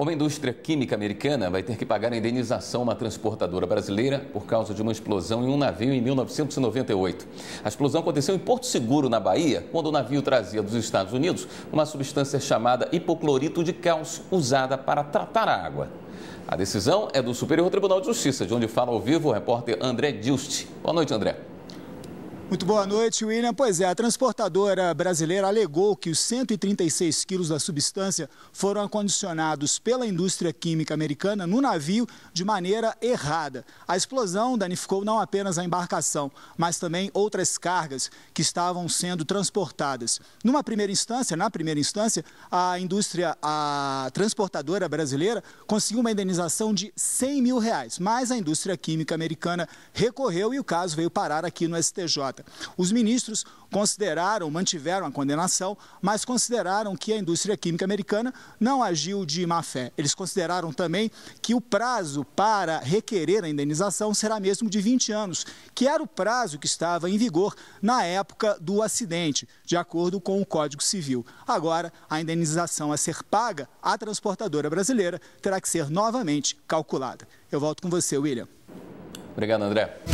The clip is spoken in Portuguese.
Uma indústria química americana vai ter que pagar a indenização a uma transportadora brasileira por causa de uma explosão em um navio em 1998. A explosão aconteceu em Porto Seguro, na Bahia, quando o navio trazia dos Estados Unidos uma substância chamada hipoclorito de cálcio, usada para tratar a água. A decisão é do Superior Tribunal de Justiça, de onde fala ao vivo o repórter André Dilst. Boa noite, André. Muito boa noite, William. Pois é, a transportadora brasileira alegou que os 136 quilos da substância foram acondicionados pela indústria química americana no navio de maneira errada. A explosão danificou não apenas a embarcação, mas também outras cargas que estavam sendo transportadas. Numa primeira instância, na primeira instância, a indústria, a transportadora brasileira conseguiu uma indenização de 100 mil reais, mas a indústria química americana recorreu e o caso veio parar aqui no STJ. Prata. Os ministros consideraram, mantiveram a condenação, mas consideraram que a indústria química americana não agiu de má fé. Eles consideraram também que o prazo para requerer a indenização será mesmo de 20 anos, que era o prazo que estava em vigor na época do acidente, de acordo com o Código Civil. Agora, a indenização a ser paga à transportadora brasileira terá que ser novamente calculada. Eu volto com você, William. Obrigado, André.